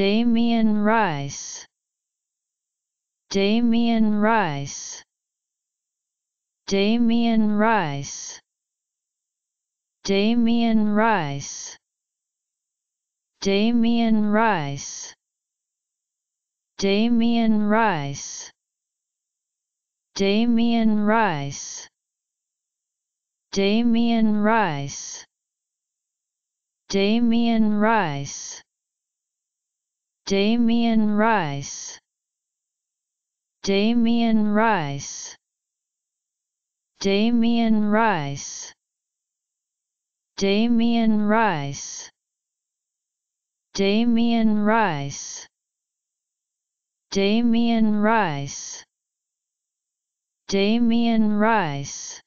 Damien Rice Damien Rice Damien Rice Damien Rice Damien Rice Damien Rice Damien Rice Damien Rice Damien Rice Damien Rice Damien Rice Damien Rice Damien Rice Damien Rice Damien Rice Damien Rice